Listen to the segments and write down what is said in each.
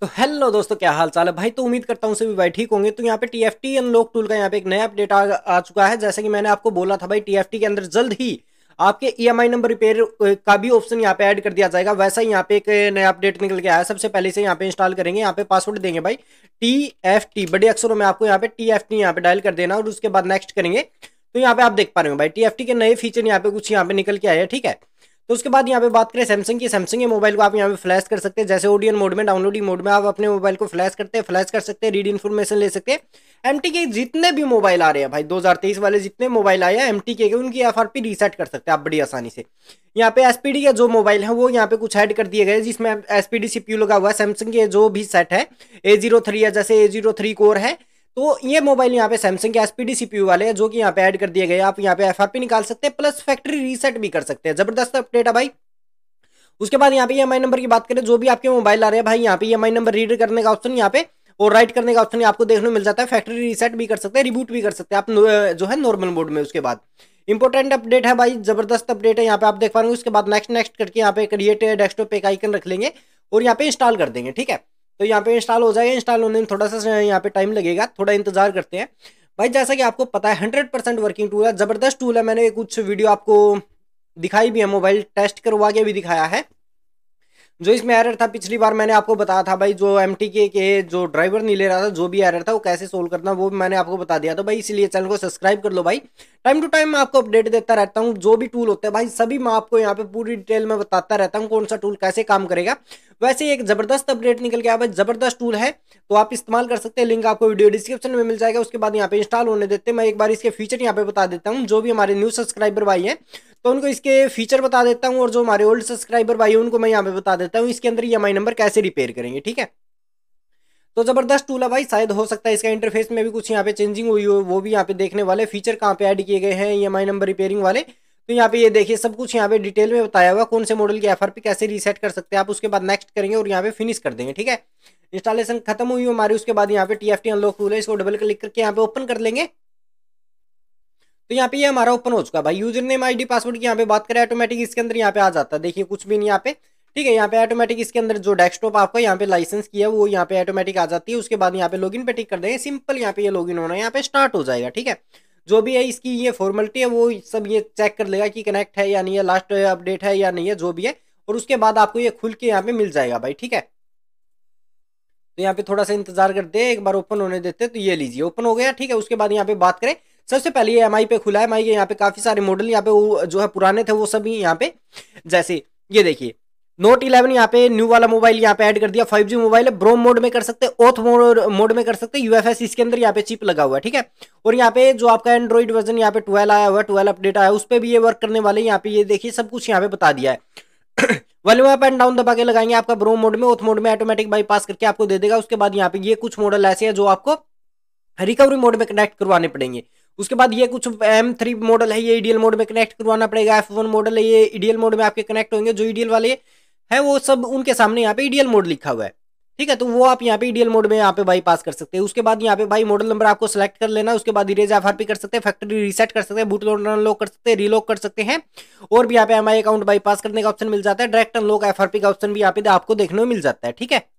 तो हेलो दोस्तों क्या हाल चाल है भाई तो उम्मीद करता हूँ भी भाई ठीक होंगे तो यहाँ पे T F T unlock tool का यहाँ पे एक नया अपडेट आ, आ चुका है जैसे कि मैंने आपको बोला था भाई टी एफ टी के अंदर जल्द ही आपके E M I number repair का भी ऑप्शन यहाँ पे ऐड कर दिया जाएगा वैसा ही यहाँ पे एक नया अपडेट निकल के आया सबसे पहले से यहाँ पे इंस्टॉल करेंगे यहाँ पे पासवर्ड देंगे भाई टी एफ टी बड़े अक्षरों में आपको यहाँ पे टी एफ टी यहाँ पे डायल कर देना और उसके बाद नेक्स्ट करेंगे तो यहाँ पे आप देख पा रहे हो भाई टी एफ टी के नए फीचर यहाँ पे कुछ यहाँ पे निकल के आए हैं ठीक है तो उसके बाद यहाँ पे बात करें सैमसंग की सैमसंग के मोबाइल को आप यहाँ पे फ्लैश कर सकते हैं जैसे ओडियन मोड में डाउनलोडिंग मोड में आप अपने मोबाइल को फ्लैश करते हैं फ्लैश कर सकते हैं रीड इन्फॉर्मेशन ले सकते हैं एम के जितने भी मोबाइल आ रहे हैं भाई 2023 वाले जितने मोबाइल आए हैं एम के उनकी एफ रीसेट कर सकते हैं आप बड़ी आसानी से यहाँ पे एस के जो मोबाइल है वो यहाँ पे कुछ ऐड कर दिए गए जिसमें एस पी लगा हुआ है सैमसंग के जो भी सेट है ए जीरो थ्री है जैसे ए जीरो थ्री कोर है तो ये मोबाइल यहाँ पे सैमसंग के एस पी डी वाले हैं जो कि यहाँ पे ऐड कर दिए गए आप यहाँ पे एफ निकाल सकते हैं प्लस फैक्ट्री रीसेट भी कर सकते हैं जबरदस्त अपडेट है भाई उसके बाद यहाँ पे ई नंबर की बात करें जो भी आपके मोबाइल आ रहे हैं भाई यहाँ पे ई नंबर रीड करने का ऑप्शन यहाँ पे और राइट करने का ऑप्शन आपको देखने मिल जाता है फैक्ट्री रीसेट भी कर सकते हैं रिबूट भी कर सकते हैं आप जो है नॉर्मल मोड में उसके बाद इंपॉर्टेंट अपडेट है भाई जबरदस्त अपडेट है यहाँ पे आप देख पाएंगे उसके बाद नेक्स्ट नेक्स्ट करके यहाँ पे क्रिएट डेस्कटॉप पे आइकन रख लेंगे और यहाँ पे इंस्टॉल कर देंगे ठीक है तो यहाँ पे इंस्टॉल हो जाएगा इंस्टॉल होने में थोड़ा सा यहाँ पे टाइम लगेगा थोड़ा इंतजार करते हैं भाई जैसा कि आपको पता है हंड्रेड परसेंट वर्किंग टूल है ज़बरदस्त टूल है मैंने कुछ वीडियो आपको दिखाई भी है मोबाइल टेस्ट करवा के भी दिखाया है जो इसमें एरर था पिछली बार मैंने आपको बताया था भाई जो एम के, के जो ड्राइवर नहीं ले रहा था जो भी एरर था वो कैसे सोल्व करना वो मैंने आपको बता दिया था तो भाई इसलिए चैनल को सब्सक्राइब कर लो भाई टाइम टू टाइम मैं आपको अपडेट देता रहता हूँ जो भी टूल होते हैं भाई सभी मैं आपको यहाँ पे पूरी डिटेल में बताता रहता हूँ कौन सा टूल कैसे काम करेगा वैसे एक जबरदस्त अपडेट निकल गया भाई जबरदस्त टूल है तो आप इस्तेमाल कर सकते हैं लिंक आपको वीडियो डिस्क्रिप्शन में मिल जाएगा उसके बाद यहाँ पे इंस्टॉल होने देते हैं मैं एक बार इसके फीचर यहाँ पे बता देता हूँ जो भी हमारे न्यू सब्सक्राइबर भाई हैं तो उनको इसके फीचर बता देता हूँ और जो हमारे ओल्ड सब्सक्राइबर भाई उनको मैं यहाँ पे बता देता हूँ इसके अंदर ई नंबर कैसे रिपेयर करेंगे ठीक है तो ज़बरदस्त टूल है भाई शायद हो सकता है इसका इंटरफेस में भी कुछ यहाँ पे चेंजिंग हुई हो वो भी यहाँ पे देखने वाले फीचर कहाँ पे ऐड किए गए हैं ई नंबर रिपेयरिंग वाले तो यहाँ पे ये देखिए सब कुछ यहाँ पे डिटेल में बताया हुआ कौन से मॉडल की एफ कैसे रीसेट कर सकते हैं आप उसके बाद नेक्स्ट करेंगे और यहाँ पे फिनिश कर देंगे ठीक है इंस्टॉलेशन खत्म हुई हमारी उसके बाद यहाँ पे टी एफ अनलॉक टूल है इसको डबल क्लिक करके यहाँ पे ओपन कर लेंगे तो यहाँ पे ये हमारा ओपन हो चुका है भाई यूजर नेम आईडी पासवर्ड की यहाँ पे बात करें ऑटोमेटिक इसके अंदर यहाँ पे आ जाता है देखिए कुछ भी नहीं यहाँ पे ठीक है यहाँ पे ऑटोमेटिक इसके अंदर जो डेस्कटॉप आपका यहाँ पे लाइसेंस किया है वो यहाँ पे ऑटोमेटिक आ जाती है उसके बाद यहाँ पे लॉगिन पे टिक कर देंगे सिंपल यहाँ पे ये लॉगिन होना यहाँ पे स्टार्ट हो जाएगा ठीक है जो भी है इसकी ये फॉर्मेलिटी है वो सब ये चेक कर लेगा कि कनेक्ट है या नहीं है लास्ट अपडेट है या नहीं है जो भी है और उसके बाद आपको ये खुल के यहाँ पे मिल जाएगा भाई ठीक है तो यहाँ पे थोड़ा सा इंतजार करते हैं एक बार ओपन होने देते हैं तो ये लीजिए ओपन हो गया ठीक है उसके बाद यहाँ पे बात करें सबसे पहले ये एम पे खुला है एम के यहाँ पे काफ़ी सारे मॉडल यहाँ पे वो जो है पुराने थे वो सभी यहाँ पे जैसे ये देखिए नोट इलेवन यहाँ पे न्यू वाला मोबाइल यहाँ पे ऐड कर दिया 5G मोबाइल है ब्रोम मोड में कर सकते हैं ओथ मोड में कर सकते हैं यूएफएस इसके अंदर यहाँ पे चिप लगा हुआ है ठीक है और यहाँ पे जो आपका एंड्रॉइड वर्जन यहाँ पे 12 आया हुआ है ट्वेल्व अपडेट आया उस पर भी ये वर्क करने वाले यहाँ पे ये देखिए सब कुछ यहाँ पे बता दिया है वाले अप एंड डाउन दबा के लगाएंगे आपका ब्रोम मोड में ओथ मोड में ऑटोमेटिक बाईपास करके आपको दे देगा उसके बाद यहाँ पे ये कुछ मॉडल ऐसे है जो आपको रिकवरी मोड में कनेक्ट करवाने पड़ेंगे उसके बाद ये कुछ एम थ्री मॉडल है ये ईडीएल e मोड में कनेक्ट करवाना पड़ेगा एफ वन मॉडल है ये ईडीएल e मोड में आपके कनेक्ट होंगे जो ईडीएल e वाले हैं वो सब उनके सामने यहाँ पे ईडीएल मोड लिखा हुआ है ठीक है तो वो आप यहाँ पे ईडीएल मोड में यहाँ पे बाई पास कर सकते हैं उसके बाद यहाँ पे बाई मॉडल नंबर आपको सेलेक्ट कर लेना उसके बाद इरेज एफ कर सकते हैं फैक्ट्री रीसेट कर सकते हैं बूट लोड अनलॉक कर सकते हैं रीलॉक कर सकते हैं और भी यहाँ पे एम अकाउंट बाईपास करने का ऑप्शन मिल जाता है डायरेक्ट अनलॉक एफ का ऑप्शन भी यहाँ पे आपको देखने को मिल जाता है ठीक है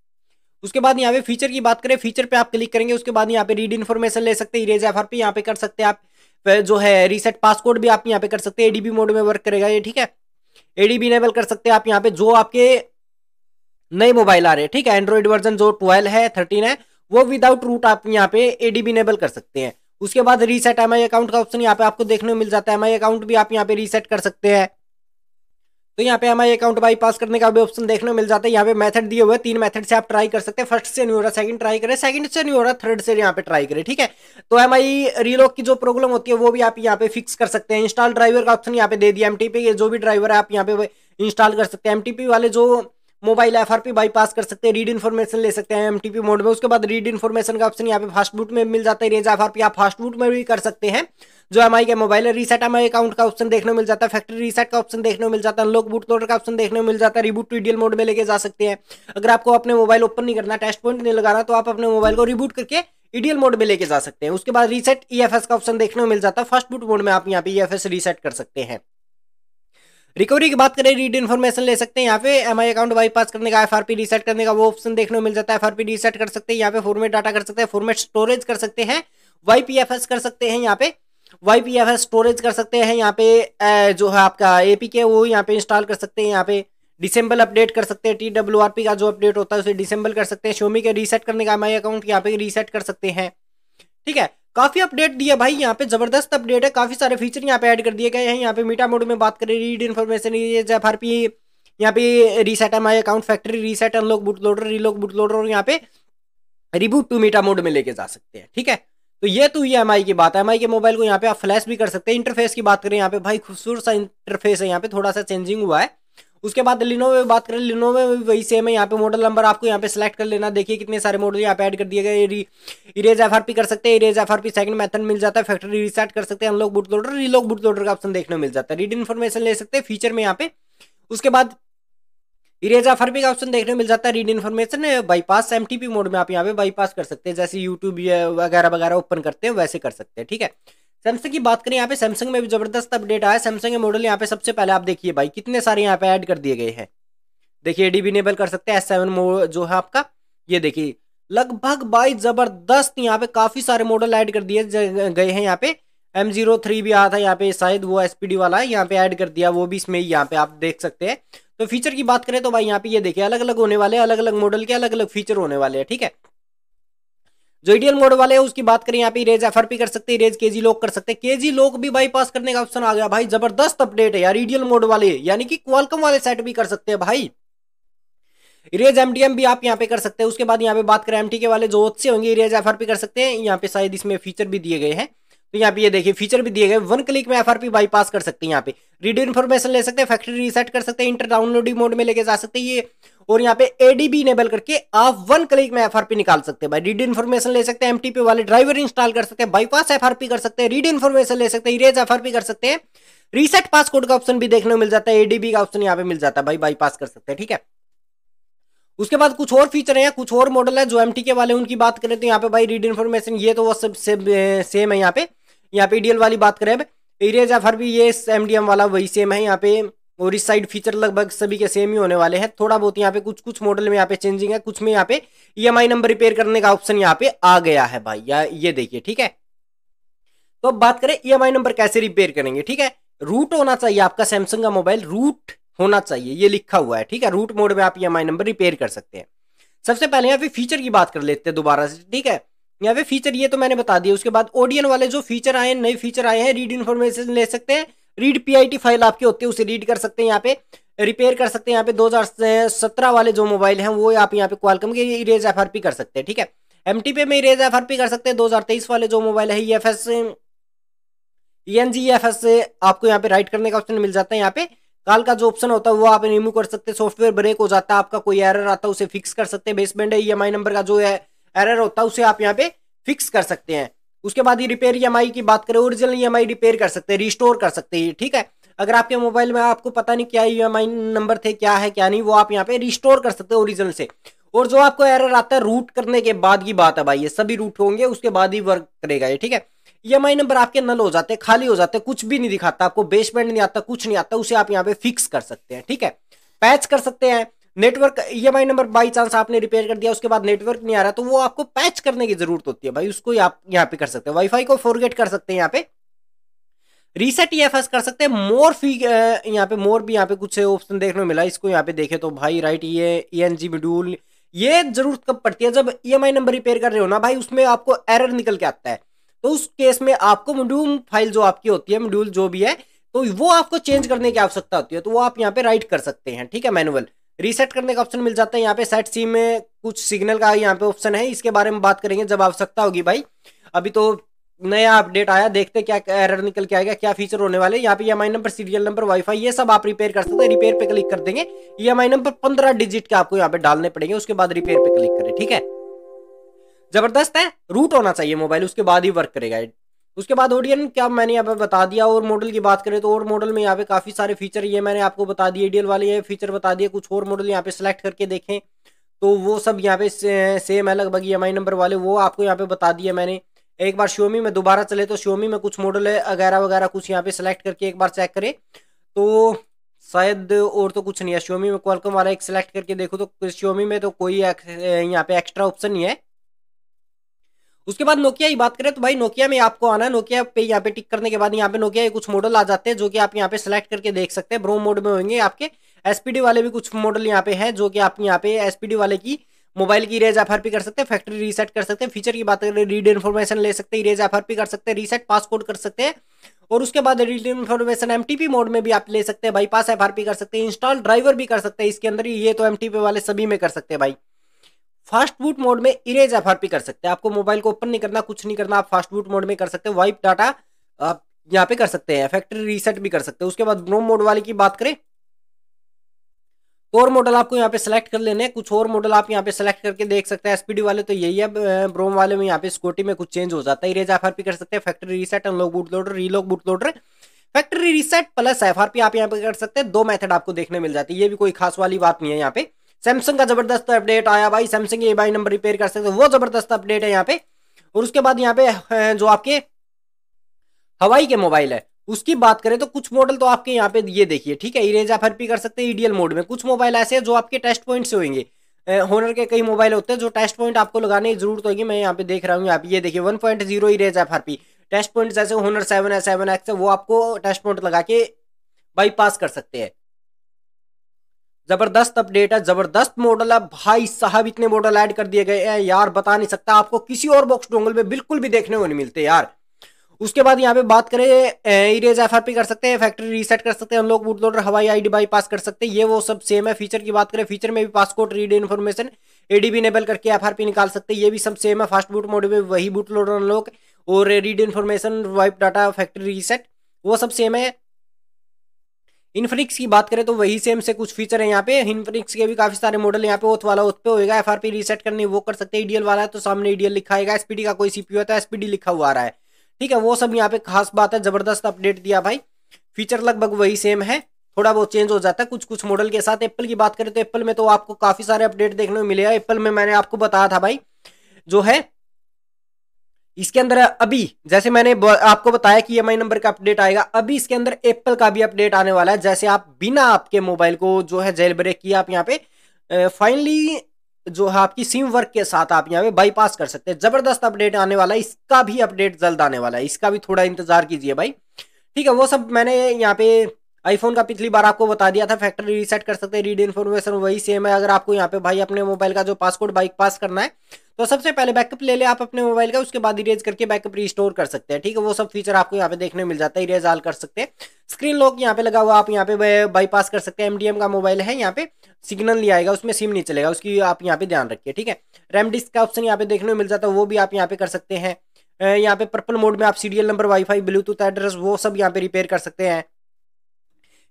उसके बाद यहाँ पे फीचर की बात करें फीचर पे आप क्लिक करेंगे उसके बाद यहाँ पे रीड इन्फॉर्मेशन ले सकते हैं इरेज एफ आर पी यहाँ पे कर सकते हैं आप जो है रीसेट पासकोड भी आप यहाँ पे कर सकते हैं एडीबी मोड में वर्क करेगा ये ठीक है एडीबी इनेबल कर सकते हैं आप यहाँ पे जो आपके नए मोबाइल आ रहे हैं ठीक है एंड्रॉइड वर्जन जो ट्वेल्व है थर्टीन है वो विदाउट रूट आप यहाँ पे एडीबी इनेबल कर सकते हैं उसके बाद रीसेट एम अकाउंट का ऑप्शन यहाँ पे आपको देखने को मिल जाता है एम अकाउंट भी आप यहाँ पे रीसेट कर सकते हैं तो यहाँ पे हमें अकाउंट बाईपास करने का भी ऑप्शन देखने को मिल जाता है यहाँ पे मेथड दिए हुए तीन मेथड से आप ट्राई कर सकते हैं फर्स्ट से नहीं हो रहा सेकंड ट्राई करें सेकंड से नहीं हो रहा थर्ड से यहाँ पे ट्राई करें ठीक है तो हमारी रीलॉक की जो प्रॉब्लम होती है वो भी आप यहाँ पे फिक्स कर सकते हैं इंस्टॉल ड्राइवर का ऑप्शन यहाँ पे दे दिया एम के जो भी ड्राइवर है आप यहाँ पे इंस्टॉल कर सकते हैं एम वाले जो मोबाइल एफआरपी बाईपास कर सकते हैं रीड इन्फॉर्मेशन ले सकते हैं एमटीपी मोड में उसके बाद रीड इन्फॉर्मेशन का ऑप्शन यहाँ पे फास्ट बूट में मिल जाता है रेंज एफआरपी आप फास्ट बूट में भी कर सकते हैं जो एम आई का मोबाइल है रीसेट एम अकाउंट का ऑप्शन देखने मिल जाता है फैक्ट्री रीसेट का ऑप्शन देखने मिल जाता है अनलॉक बूट लोडर का ऑप्शन देखने मिल जाता है रिबूट टू मोड में लेके जा सकते हैं अगर आपको अपने मोबाइल ओपन नहीं करना टेस्ट पॉइंट नहीं लगाना तो आप अपने मोबाइल को रिबूट करके ईडीएल मोड में लेके जा सकते हैं उसके बाद रीसेट एस e का ऑप्शन देखने को मिल जाता है फर्स्ट बूट मोड में आप यहाँ पे एस e रीसेट कर सकते हैं रिकवरी की बात करें रीड इन्फॉर्मेशन ले सकते हैं यहाँ पे एम आई अकाउंट बाईपास करने का एफ आर पी रीसेट करने का वो ऑप्शन देखने को मिल जाता है एफ आर पी रीसेट कर सकते हैं यहाँ पे फॉर्मेट डाटा कर सकते हैं फॉर्मेट स्टोरेज कर सकते हैं वाई पी एफ एस कर सकते हैं यहाँ पे Y P F S storage कर सकते हैं यहाँ पे जो है आपका ए पी के वो यहाँ पे इंस्टॉल कर सकते हैं यहाँ पे डिसेंबल अपडेट कर सकते हैं टी डब्ल्यू आर पी का जो अपडेट होता है उसे डिसेंबल कर सकते हैं शोमी के रीसेट करने का एम आई अकाउंट यहाँ पे रीसेट कर सकते हैं ठीक है काफी अपडेट दिया भाई यहाँ पे जबरदस्त अपडेट है काफी सारे फीचर यहाँ पे ऐड कर दिए गए हैं यहाँ पे मीटा मोड में बात करें read information F R P यहाँ पे reset M I account factory reset unlock bootloader relock bootloader और यहाँ पे रिबूट टू मीटा मोड में लेके जा सकते हैं ठीक है तो ये तो ई एम आई की बात है एम के मोबाइल को यहाँ पे आप फ्लैश भी कर सकते हैं इंटरफेस की बात करें यहाँ पे भाई खूबसूरत सा इंटरफेस है यहाँ पे थोड़ा सा चेंजिंग हुआ है उसके बाद लिनोवे में बात करें लिनोवे में भी वही सेम है यहाँ पे मॉडल नंबर आपको यहाँ पे सेलेक्ट कर लेना देखिए कितने सारे मॉडल यहाँ पे ऐड कर दिए गए इरेज एफ कर सकते हैं erase F R second method मिल जाता है फैक्ट्री रिसेट कर सकते हैं unlock bootloader relock bootloader का ऑप्शन देखने मिल जाता है रीड इन्फॉर्मेशन ले सकते हैं फीचर में यहाँ पे उसके बाद इरेज फर्मी का ऑप्शन देखने मिल जाता है read information bypass M mode में आप यहाँ पे बाईपास कर सकते हैं जैसे यूट्यूब वगैरह वगैरह ओपन करते हैं वैसे कर सकते हैं ठीक है सैमसंग की बात करें यहाँ पे सैमसंग में भी जबरदस्त अपडेट आया सैमसंग के मॉडल यहाँ पे सबसे पहले आप देखिए भाई कितने सारे यहाँ पे ऐड कर दिए गए हैं देखिए डी भी इनेबल कर सकते हैं एस सेवन जो है आपका ये देखिए लगभग भाई जबरदस्त यहाँ पे काफी सारे मॉडल ऐड कर दिए गए हैं यहाँ पे एम जीरो थ्री भी आया था यहाँ पे शायद वो एस वाला है यहाँ पे ऐड कर दिया वो भी इसमें यहाँ पे आप देख सकते हैं तो फीचर की बात करें तो भाई यहाँ पे ये देखिए अलग अलग होने वाले अलग अलग मॉडल के अलग अलग फीचर होने वाले हैं ठीक है जो ईडीएल मोड वाले हैं उसकी बात करें यहाँ पे रेज एफ कर सकते हैं रेज केजी लोक कर सकते हैं केजी लोक भी बाईपास करने का ऑप्शन आ गया भाई जबरदस्त अपडेट है यार ईडीएल मोड वाले यानी कि क्वालकम वाले सेट भी कर सकते हैं भाई इरेज एमडीएम भी आप यहाँ पे कर सकते हैं उसके बाद यहाँ पे बात करें एमटी के वाले जो अच्छे होंगे इरेज एफ कर सकते हैं यहाँ पे शायद इसमें फीचर भी दिए गए हैं तो यहाँ पे ये देखिए फीचर भी दिए गए वन क्लिक में एफआरपी बाईपास कर सकते हैं यहाँ पे रीडियो इन्फॉर्मेशन ले सकते हैं फैक्ट्री रीसेट कर सकते हैं इंटर डाउनलोडिंग मोड में लेके जा सकते हैं ये और यहाँ पे एडीबी इनेबल करके आप वन क्लिक में एफआरपी निकाल सकते हैं भाई रीड इन्फॉर्मेशन ले सकते हैं एमटीपी वाले ड्राइवर इंस्टॉल कर सकते हैं बाईपास एफआरपी कर सकते हैं रीड इन्फॉर्मेशन ले सकते हैं इरेज एफआरपी कर सकते हैं रीसेट पासकोड का ऑप्शन भी देखने को मिल जाता है एडीबी का ऑप्शन यहाँ पे मिल जाता है भाई बाईपास कर सकते हैं ठीक है उसके बाद कुछ और फीचर है कुछ और मॉडल है जो एम के वाले उनकी बात करें तो यहाँ पे भाई रीड इन्फॉर्मेशन ये तो वो सब सेम है यहाँ पे यहाँ पे ईडीएल e वाली बात करें अब एरिया जाफर भी ये एम वाला वही सेम है यहाँ पे और इस साइड फीचर लगभग सभी के सेम ही होने वाले हैं थोड़ा बहुत यहाँ पे कुछ कुछ मॉडल में यहाँ पे चेंजिंग है कुछ में यहाँ पे आई नंबर रिपेयर करने का ऑप्शन यहाँ पे आ गया है भाई या ये देखिए ठीक है तो अब बात करें आई e नंबर कैसे रिपेयर करेंगे ठीक है रूट होना चाहिए आपका सैमसंग का मोबाइल रूट होना चाहिए ये लिखा हुआ है ठीक है रूट मोड में आप आई नंबर रिपेयर कर सकते हैं सबसे पहले यहाँ पे फीचर की बात कर लेते हैं दोबारा से ठीक है यहाँ पे फीचर ये तो मैंने बता दिया उसके बाद ओडियन वाले जो फीचर आए नए फीचर आए हैं रीड इन्फॉर्मेशन ले सकते हैं रीड पीआईटी फाइल आपके होती है उसे रीड कर सकते हैं यहाँ पे रिपेयर कर सकते हैं यहाँ पे 2017 वाले जो मोबाइल हैं वो आप यहाँ पे क्वालकम के इरेज एफ कर सकते हैं ठीक है एम पे में इरेज एफ कर सकते हैं तेईस वाले जो मोबाइल है E F S E N G F S आपको यहाँ पे राइट करने का ऑप्शन मिल जाता है यहाँ पे काल का जो ऑप्शन होता है वो आप रिमूव कर सकते हैं सॉफ्टवेयर ब्रेक हो जाता है आपका कोई एरर आता है उसे फिक्स कर सकते हैं बेसमेंट है ई e नंबर का जो है एरर होता है उसे आप यहाँ पे फिक्स कर सकते हैं उसके बाद ये रिपेयर ई e की बात करें ओरिजिनल ई रिपेयर कर सकते हैं रिस्टोर कर सकते हैं ठीक है अगर आपके मोबाइल में आपको पता नहीं क्या ई e नंबर थे क्या है क्या नहीं वो आप यहाँ पे रिस्टोर कर सकते हैं ओरिजिनल से और जो आपको एरर आता है रूट करने के बाद की बात है भाई ये सभी रूट होंगे उसके बाद ही वर्क करेगा ये ठीक है ई e नंबर आपके नल हो जाते हैं खाली हो जाते हैं कुछ भी नहीं दिखाता आपको बेसमेंट नहीं आता कुछ नहीं आता उसे आप यहाँ पे फिक्स कर सकते हैं ठीक है पैच कर सकते हैं network EMI number by chance आपने रिपेयर कर दिया उसके बाद नेटवर्क नहीं आ रहा तो वो आपको पैच करने की जरूरत होती है भाई उसको आप यहाँ पे कर सकते हैं वाईफाई को फॉरगेट कर सकते हैं यहाँ पे रीसेट ई e कर सकते हैं मोर फी यहाँ पे मोर भी यहाँ पे कुछ ऑप्शन देखने को मिला इसको यहाँ पे देखे तो भाई राइट ये ई एन जी मड्यूल ये जरूरत कब पड़ती है जब ई नंबर रिपेयर कर रहे हो ना भाई उसमें आपको एरर निकल के आता है तो उस केस में आपको मोड्यूल फाइल जो आपकी होती है मड्यूल जो भी है तो वो आपको चेंज करने की आवश्यकता होती है तो वो आप यहाँ पे राइट कर सकते हैं ठीक है मैनुअल रीसेट करने का ऑप्शन मिल जाता है यहाँ पे सेट सी में कुछ सिग्नल का यहाँ पे ऑप्शन है इसके बारे में बात करेंगे जब आवश्यकता होगी भाई अभी तो नया अपडेट आया देखते क्या एरर निकल के आएगा क्या फीचर होने वाले यहाँ पे E number serial number WiFi ये सब आप रिपेयर कर सकते हैं रिपेयर पे क्लिक कर देंगे ई नंबर पंद्रह डिजिट के आपको यहाँ पे डालने पड़ेंगे उसके बाद रिपेयर पे क्लिक करें ठीक है जबरदस्त है रूट होना चाहिए मोबाइल उसके बाद ही वर्क करेगा उसके बाद ओडियन क्या मैंने यहाँ पे बता दिया और मॉडल की बात करें तो और मॉडल में यहाँ पे काफ़ी सारे फीचर ये मैंने आपको बता दिए डीएल वाले ये फीचर बता दिए कुछ और मॉडल यहाँ पे सिलेक्ट करके देखें तो वो सब यहाँ पे सेम है लगभग ई एम नंबर वाले वो आपको यहाँ पे बता दिए मैंने एक बार श्योमी में दोबारा चले तो श्योमी में कुछ मॉडल वगैरह वगैरह कुछ यहाँ पे सिलेक्ट करके एक बार चेक करें तो शायद और तो कुछ नहीं है श्योमी में क्वालकम वाला एक सिलेक्ट करके देखो तो श्योमी में तो कोई यहाँ पे एक्स्ट्रा ऑप्शन नहीं है उसके बाद नोकिया की बात करें तो भाई नोकिया में आपको आना है नोकिया पे यहाँ पे टिक करने के बाद यहाँ पे नोकिया के कुछ मॉडल आ जाते हैं जो कि आप यहाँ पे सेलेक्ट करके देख सकते हैं ब्रो मोड में होंगे आपके एसपीडी वाले भी कुछ मॉडल यहाँ पे हैं जो कि आप यहाँ पे एसपीडी वाले की मोबाइल की इरेज एफ कर सकते हैं फैक्ट्री रीसेट कर सकते हैं फीचर की बात करें रीड इन्फॉर्मेशन ले सकते हैं इरेज एफ कर सकते हैं रीसेट कोड कर सकते हैं और उसके बाद रीड इन्फॉर्मेशन एम मोड में भी आप ले सकते हैं बाईपास एफ कर सकते हैं इंस्टॉल ड्राइवर भी कर सकते हैं इसके अंदर ये तो एम वाले सभी में कर सकते हैं भाई फास्ट बूट मोड में इरेज एफ कर सकते हैं आपको मोबाइल को ओपन नहीं करना कुछ नहीं करना आप फास्ट बूट मोड में कर सकते हैं वाइप डाटा आप यहाँ पे कर सकते हैं फैक्ट्री रीसेट भी कर सकते हैं उसके बाद रोम मोड वाले की बात करें तो और मॉडल आपको यहाँ पे सिलेक्ट कर लेने हैं कुछ और मॉडल आप यहाँ पे सिलेक्ट करके देख सकते हैं एसपीडी वाले तो यही है ब्रोम वाले में यहाँ पे स्कूटी में कुछ चेंज हो जाता है इरेज एफ कर सकते हैं factory reset unlock bootloader relock bootloader factory reset plus F आप यहाँ पे कर सकते हैं दो मैथड आपको देखने मिल जाती है ये भी कोई खास वाली बात नहीं है यहाँ पे सैमसंग का जबरदस्त अपडेट आया भाई Samsung A by number repair कर सकते हो वो जबरदस्त अपडेट है यहाँ पे और उसके बाद यहाँ पे जो आपके हवाई के मोबाइल है उसकी बात करें तो कुछ मॉडल तो आपके यहाँ पे ये देखिए ठीक है इरेज आप हरपी कर सकते हैं ईडीएल मोड में कुछ मोबाइल ऐसे हैं जो आपके टेस्ट पॉइंट से होंगे होनर के कई मोबाइल होते हैं जो टेस्ट पॉइंट आपको लगाने की जरूरत होगी मैं यहाँ पे देख रहा हूँ यहाँ पे ये देखिए one point zero erase F R P test point जैसे होनर सेवन है सेवन एक्स है वो आपको टेस्ट पॉइंट लगा के बाईपास कर सकते हैं जबरदस्त अपडेट है जबरदस्त मॉडल है भाई साहब इतने मॉडल ऐड कर दिए गए हैं यार बता नहीं सकता आपको किसी और बॉक्स डोंगल में बिल्कुल भी देखने को नहीं मिलते यार उसके बाद यहाँ पे बात करें इरेज एफ कर सकते हैं फैक्ट्री रीसेट कर सकते हैं unlock loader Huawei ID bypass कर सकते हैं ये वो सब सेम है फीचर की बात करें फीचर में भी passport read information ADB enable करके एफआरपी निकाल सकते हैं ये भी सब सेम है फास्ट बूट मोड में वही बूट लोडर अनलॉक और read information wipe data factory reset वो सब सेम है इन्फिनिक्स की बात करें तो वही सेम से कुछ फीचर है यहाँ पे इन्फिनिक्स के भी काफी सारे मॉडल यहाँ पे ओथ वाला ओथ पे होगा एफआरपी रीसेट करनी वो कर सकते हैं ईडीएल e वाला तो e है तो सामने ईडीएल लिखा है एसपीडी का कोई सीपी होता है एसपीडी लिखा हुआ आ रहा है ठीक है वो सब यहाँ पे खास बात है जबरदस्त अपडेट दिया भाई फीचर लगभग वही सेम है थोड़ा बहुत चेंज हो जाता है कुछ कुछ मॉडल के साथ एप्पल की बात करें तो एप्पल में तो आपको काफी सारे अपडेट देखने को मिले एप्पल में मैंने आपको बताया था भाई जो है इसके अंदर अभी जैसे मैंने आपको बताया कि एम e नंबर का अपडेट आएगा अभी इसके अंदर एप्पल का भी अपडेट आने वाला है जैसे आप बिना आपके मोबाइल को जो है जेल ब्रेक किया आप यहाँ पे फाइनली जो है आपकी सिम वर्क के साथ आप यहाँ पे बाईपास कर सकते हैं जबरदस्त अपडेट आने वाला है इसका भी अपडेट जल्द आने वाला है इसका भी थोड़ा इंतजार कीजिए भाई ठीक है वो सब मैंने यहाँ पे आईफोन का पिछली बार आपको बता दिया था फैक्ट्री रीसेट कर सकते हैं रीड इन्फॉर्मेशन वही सेम है अगर आपको यहाँ पे भाई अपने मोबाइल का जो पासवर्ड बाइक पास करना है तो सबसे पहले बैकअप ले ले आप अपने मोबाइल का उसके बाद इरेज करके बैकअप रिस्टोर कर सकते हैं ठीक है वो सब फीचर आपको यहाँ पे देखने मिल जाता है इरेज आल कर सकते हैं स्क्रीन लॉक यहाँ पे लगा हुआ आप यहाँ पे बाईपास कर सकते हैं एम का मोबाइल है यहाँ पे सिग्नल नहीं आएगा उसमें सिम नहीं चलेगा उसकी आप यहाँ पे ध्यान रखिए ठीक है रैम डिस्क का ऑप्शन यहाँ पे देखने मिल जाता है वो भी आप यहाँ पे कर सकते हैं यहाँ पे पर्पल मोड में आप serial number WiFi Bluetooth address वो सब यहाँ पे रिपेयर कर सकते हैं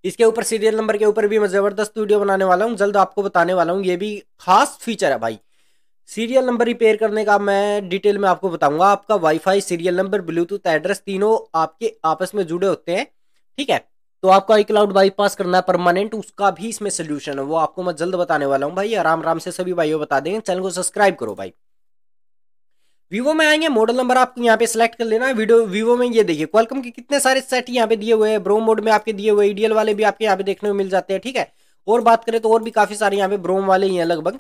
इसके ऊपर सीरियल नंबर के ऊपर भी मैं ज़बरदस्त वीडियो बनाने वाला हूँ जल्द आपको बताने वाला हूँ ये भी खास फीचर है भाई सीरियल नंबर रिपेयर करने का मैं डिटेल में आपको बताऊंगा आपका WiFi serial number Bluetooth address तीनों आपके आपस में जुड़े होते हैं ठीक है तो आपका आई क्लाउड बाईपास करना है परमानेंट उसका भी इसमें सोल्यूशन है वो आपको मैं जल्द बताने वाला हूँ भाई आराम आराम से सभी भाइयों बता देंगे चैनल को सब्सक्राइब करो भाई वीवो में आएंगे मॉडल नंबर आपको यहाँ पे सिलेक्ट कर लेना है वीडियो वीवो में ये देखिए क्वालकम के कितने सारे सेट यहाँ पे दिए हुए हैं ब्रो मोड में आपके दिए हुए ईडीएल वाले भी आपके यहाँ पे देखने को मिल जाते हैं ठीक है और बात करें तो और भी काफी सारे यहाँ पे ब्रोम वाले ही हैं लगभग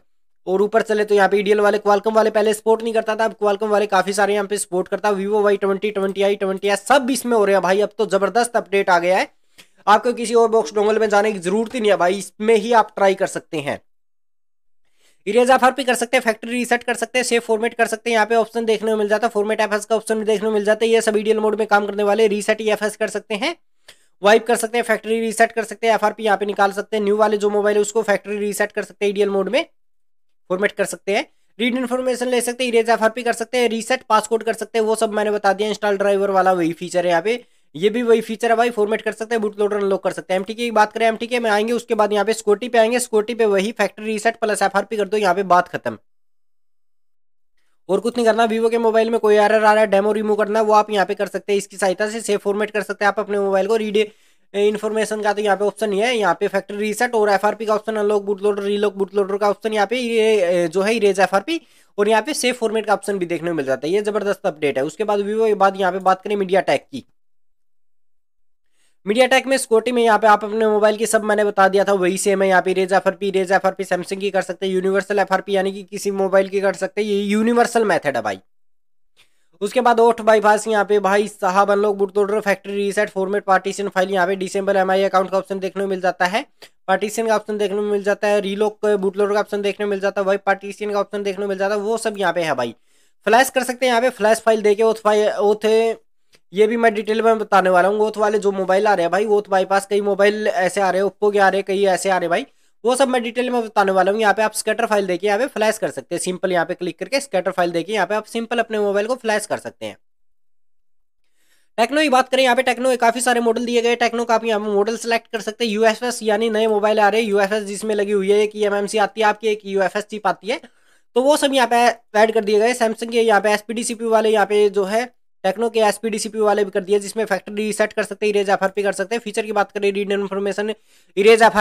और ऊपर चले तो यहाँ पे ईडीएल वाले क्वालकम वाले पहले सपोर्ट नहीं करता था अब क्वालकम वाले काफी सारे यहाँ पे सपोर्ट करता Vivo Y twenty twenty I twenty I सब इसमें हो रहे हैं भाई अब तो जबरदस्त अपडेट आ गया है आपको किसी और बॉक्स डोंगल में जाने की जरूरत ही नहीं है भाई इसमें ही आप ट्राई कर सकते हैं इरेज फर भी कर सकते हैं फैक्ट्री रीसेट कर सकते हैं सेफ फॉर्मेट कर सकते हैं यहाँ पे ऑप्शन देखने को मिल जाता है फॉर्मेट एफ का ऑप्शन देखने को मिल जाता है ये सब ईडीएल मोड में काम करने वाले रीसेट एफ कर सकते हैं वाइप कर सकते हैं फैक्ट्री रीसेट कर सकते हैं एफ आर पी यहाँ पे निकाल सकते हैं न्यू वाले जो मोबाइल है उसको फैक्ट्री रीसेट कर सकते हैं ईडियल मोड में फॉर्मेट कर सकते हैं रीड इन्फॉर्मेशन ले सकते हैं इरेज एफ कर सकते हैं रीसेट पासकोड कर सकते हैं वो सब मैंने बता दिया इंस्टॉल ड्राइवर वाला वही फीचर है यहाँ पे ये भी वही फीचर है भाई फॉर्मेट कर सकते हैं बूट लोडर अनलॉक कर सकते हैं एमटी की बात करें एमटी के में आएंगे उसके बाद यहाँ पे स्कोटी पे आएंगे स्कोटी पे वही फैक्ट्री रीसेट प्लस एफ कर दो यहाँ पे बात खत्म और कुछ नहीं करना वीवो के मोबाइल में कोई एरर आ रहा है डेमो रिमूव करना वो आप यहाँ पे कर सकते हैं इसकी सहायता से सेफ फॉर्मेट कर सकते हैं आप अपने मोबाइल को रीड इन्फॉर्मेशन का तो यहाँ पे ऑप्शन ही है यहाँ पे फैक्ट्री रीसेट और एफ का option unlock bootloader relock bootloader का ऑप्शन यहाँ पे ये जो है इरेज एफआरपी और यहाँ पे सेफ फॉर्मेट का ऑप्शन भी देखने को मिल जाता है ये जबरदस्त अपडेट है उसके बाद वीवो के बाद यहाँ पे बात करें मीडिया टैक की मीडिया टेक में स्कोटी में यहाँ पे आप अपने मोबाइल की सब मैंने बता दिया था वही सेम है यहाँ पे erase F R P erase F R P Samsung की कर सकते हैं यूनिवर्सल एफ आर पी यानी कि किसी मोबाइल की कर सकते हैं ये यूनिवर्सल मैथड है भाई उसके बाद ओठ बाई पास यहाँ पे भाई साहब अनलॉक बुट तोड़ factory reset format partition file यहाँ पे डिसेंबल एम अकाउंट का ऑप्शन देखने को मिल जाता है पार्टीशन का ऑप्शन देखने को मिल जाता है रीलॉक बुट लोडर का ऑप्शन देखने को मिल जाता है भाई पार्टीशन का ऑप्शन देखने को मिल जाता है वो सब यहाँ पे है भाई फ्लैश कर सकते हैं यहाँ पे फ्लैश फाइल देके ओथ फाइल ओथ ये भी मैं डिटेल में बताने वाला हूँ वोथ वाले जो मोबाइल आ रहे हैं भाई वोथ बाईपास तो कई मोबाइल ऐसे आ रहे हैं ओप्पो के आ रहे हैं कई ऐसे आ रहे हैं भाई वो सब मैं डिटेल में बताने वाला हूँ यहाँ पे आप स्कैटर फाइल देखिए यहाँ पे फ्लैश कर सकते हैं सिंपल यहाँ पे क्लिक करके स्कैटर फाइल देखिए यहाँ पे आप सिंपल अपने मोबाइल को फ्लैश कर सकते हैं टेक्नो की बात करें यहाँ पे टेक्नो के काफी सारे मॉडल दिए गए टेक्नो का आप यहाँ पे मॉडल सेलेक्ट कर सकते हैं यूएफएस यानी नए मोबाइल आ रहे हैं यूएफएस जिसमें लगी हुई है एक एमएमसी e आती है आपकी एक यूएफएस चिप आती है तो वो सब यहाँ पे ऐड कर दिए गए सैमसंग के यहाँ पे एसपीडी पी वाले यहाँ पे जो है टेक्नो के एस पी वाले भी कर दिया जिसमें फैक्ट्री रीसेट कर सकते हैं इरेज एफ कर सकते हैं फीचर की बात करें read information erase F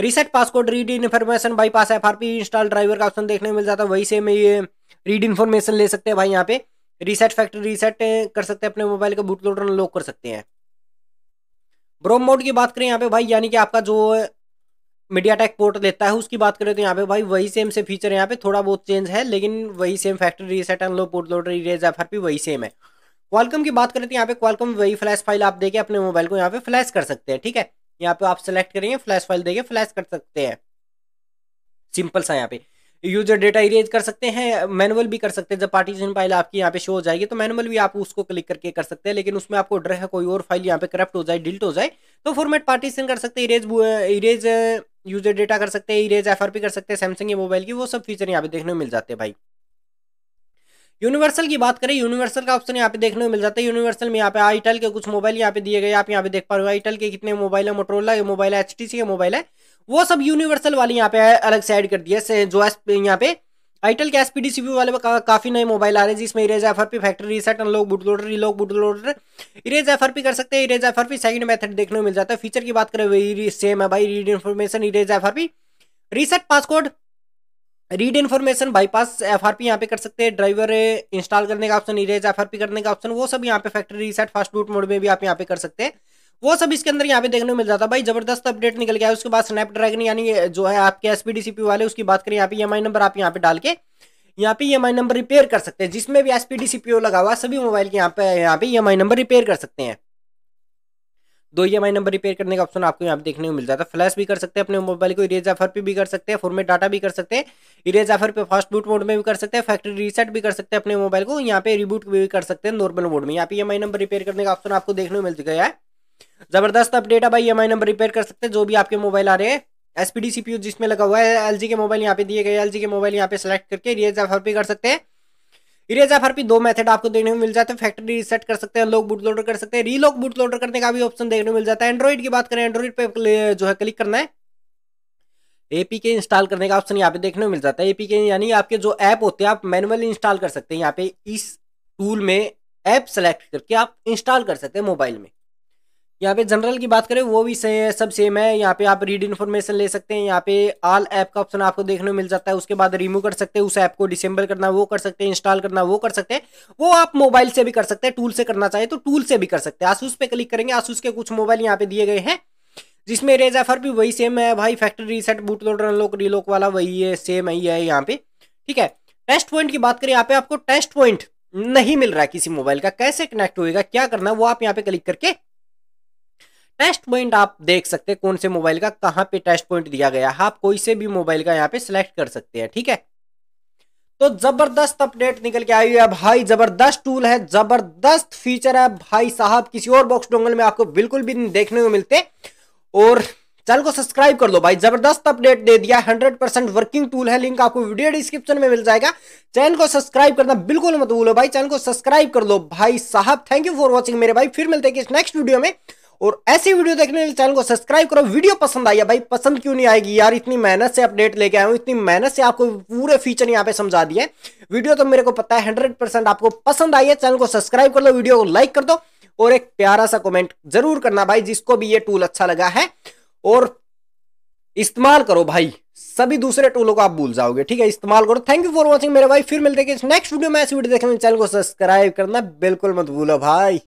reset passcode read information bypass F R P install driver का ऑप्शन देखने मिल जाता है वही से में ये रीड इन्फॉर्मेशन ले सकते हैं भाई यहाँ पे रीसेट फैक्ट्री रीसेट कर सकते हैं अपने मोबाइल का बूट लोडर अनलॉक कर सकते हैं ब्रोम मोड की बात करें यहाँ पे भाई यानी कि आपका जो मीडिया टेक पोर्ट लेता है उसकी बात करें तो यहाँ पे भाई वही सेम से फीचर यहाँ पे थोड़ा बहुत चेंज है लेकिन वही same factory reset unlock port erase F वही सेम है क्वालकम की बात करें तो यहाँ पे क्वालकम वही फ्लैश फाइल आप देके अपने मोबाइल को यहाँ पे फ्लैश कर सकते हैं ठीक है यहाँ पे आप सेलेक्ट करेंगे फ्लैश फाइल देके फ्लैश कर सकते हैं सिंपल सा यहाँ पे यूजर डेटा इरेज कर सकते हैं मैनुअल भी कर सकते हैं जब पार्टीशन फाइल आपकी यहाँ पे शो हो जाएगी तो मैनुअल भी आप उसको क्लिक करके कर सकते हैं लेकिन उसमें आपको डर है कोई और फाइल यहाँ पे करप्ट हो जाए डिल्ट हो जाए तो फॉर्मेट पार्टीशन कर सकते हैं इरेज इरेज यूजर डेटा कर सकते हैं इरेज एफ कर सकते हैं सैमसंग के मोबाइल की वो सब फीचर यहाँ पे देखने को मिल जाते हैं भाई यूनिवर्सल की बात करें यूनिवर्सल का ऑप्शन यहाँ पे देखने को मिल जाता है यूनिवर्सल में यहाँ पे आईटेल के कुछ मोबाइल यहाँ पे दिए गए आप यहाँ पे देख पा रहे हो आईटेल के कितने मोबाइल है मोटरोला के मोबाइल है एच के मोबाइल है वो सब यूनिवर्सल वाले यहाँ पे अलग से ऐड कर दिए जो यहाँ पे आईटेल के एसपीडी सीपीयू वाले का, काफी नए मोबाइल आ रहे हैं जिसमें erase FRP factory reset unlock bootloader relock bootloader erase FRP कर सकते हैं इरेज एफआरपी सेकंड मेथड देखने को मिल जाता है फीचर की बात करें वही सेम है भाई read information erase F RP reset passcode read information bypass F R P यहाँ पे कर सकते हैं ड्राइवर इंस्टॉल करने का option erase F R P करने का ऑप्शन वो सब यहाँ पे factory reset fast root mode में भी आप यहाँ पे कर सकते हैं वो सब इसके अंदर यहाँ पे देखने को मिल जाता है भाई जबरदस्त अपडेट निकल गया है उसके बाद स्नैपड्रैगन यानी जो है आपके एस पी वाले उसकी बात करें यहाँ पे ई e नंबर आप यहाँ पे डाल के यहाँ पे ई नंबर रिपेयर कर सकते हैं जिसमें भी एस लगा हुआ सभी मोबाइल के यहाँ पे यहाँ पे ई नंबर रिपेयर कर सकते हैं दो ई नंबर रिपेयर करने का ऑप्शन आपको यहाँ पे देखने को मिल जाता है फ्लैश तो भी कर सकते हैं अपने मोबाइल को इरेज ऑफर पे भी कर सकते हैं फॉर्मेट डाटा भी कर सकते हैं इरेज ऑफर पे फास्ट बूट मोड में भी कर सकते हैं फैक्ट्री रीसेट भी कर सकते हैं अपने मोबाइल को यहाँ पे रिबूट भी कर सकते हैं नॉर्मल मोड में यहाँ पे ई नंबर रिपेयर करने का ऑप्शन आपको देखने को मिल गया है जबरदस्त अपडेट है भाई ई नंबर रिपेयर कर सकते हैं जो भी आपके मोबाइल आ रहे हैं एसपीडी सीपीयू जिसमें लगा हुआ है एलजी के मोबाइल यहाँ पे दिए गए एलजी के मोबाइल यहाँ पे सेलेक्ट करके रेज ऑफर पे कर सकते हैं फर भी दो मेथड आपको देखने को मिल जाते हैं फैक्ट्री रीसेट कर सकते हैं लोग बूट लोडर कर सकते हैं रीलॉक बूट लोडर करने का भी ऑप्शन देखने को मिल जाता है एंड्रॉइड की बात करें एंड्रॉइड पर जो है क्लिक करना है एपी के इंस्टॉल करने का ऑप्शन यहाँ पे देखने को मिल जाता है एपी के यानी आपके जो ऐप होते हैं आप मैनुअली इंस्टॉल कर सकते हैं यहाँ पे इस टूल में ऐप सेलेक्ट करके आप इंस्टॉल कर सकते हैं मोबाइल में यहाँ पे जनरल की बात करें वो भी से, सब सेम है यहाँ पे आप रीड इन्फॉर्मेशन ले सकते हैं यहाँ पे आल ऐप का ऑप्शन आपको देखने को मिल जाता है उसके बाद रिमूव कर सकते हैं उस ऐप को डिसेंबल करना वो कर सकते हैं इंस्टॉल करना वो कर सकते हैं वो आप मोबाइल से भी कर सकते हैं टूल से करना चाहें तो टूल से भी कर सकते हैं आसूस पे क्लिक करेंगे आसूस के कुछ मोबाइल यहाँ पे दिए गए हैं जिसमें रेज एफर भी वही सेम है भाई factory reset boot load unlock relock वाला वही है सेम ही है यहाँ पे ठीक है टेस्ट पॉइंट की बात करें यहाँ पे आपको टेस्ट पॉइंट नहीं मिल रहा है किसी मोबाइल का कैसे कनेक्ट होएगा क्या करना है वो आप यहाँ पे क्लिक करके टेस्ट पॉइंट आप देख सकते हैं कौन से मोबाइल का कहाँ पे टेस्ट पॉइंट दिया गया है आप कोई से भी मोबाइल का यहाँ पे सिलेक्ट कर सकते हैं ठीक है तो जबरदस्त अपडेट निकल के आई हुई है भाई जबरदस्त टूल है जबरदस्त फीचर है भाई साहब किसी और बॉक्स डोंगल में आपको बिल्कुल भी नहीं देखने को मिलते और चैनल को सब्सक्राइब कर लो भाई जबरदस्त अपडेट दे दिया हंड्रेड परसेंट वर्किंग टूल है लिंक आपको वीडियो डिस्क्रिप्शन में मिल जाएगा चैनल को सब्सक्राइब करना बिल्कुल मत भूलो भाई चैनल को सब्सक्राइब कर लो भाई साहब थैंक यू फॉर वॉचिंग मेरे भाई फिर मिलते हैं इस नेक्स्ट वीडियो में और ऐसी वीडियो देखने के लिए चैनल को सब्सक्राइब करो वीडियो पसंद आई है भाई पसंद क्यों नहीं आएगी यार इतनी मेहनत से अपडेट लेके आया हूँ इतनी मेहनत से आपको पूरे फीचर यहाँ पे समझा दिए वीडियो तो मेरे को पता है हंड्रेड आपको पसंद आई है चैनल को सब्सक्राइब कर लो वीडियो को लाइक कर दो और एक प्यारा सा कॉमेंट जरूर करना भाई जिसको भी ये टूल अच्छा लगा है और इस्तेमाल करो भाई सभी दूसरे टूलों को आप भूल जाओगे ठीक है इस्तेमाल करो थैंक यू फॉर वॉचिंग मेरे भाई फिर मिलते हैं नेक्स्ट वीडियो में ऐसी वीडियो देखने चैनल को सब्सक्राइब करना बिल्कुल मत भूलो भाई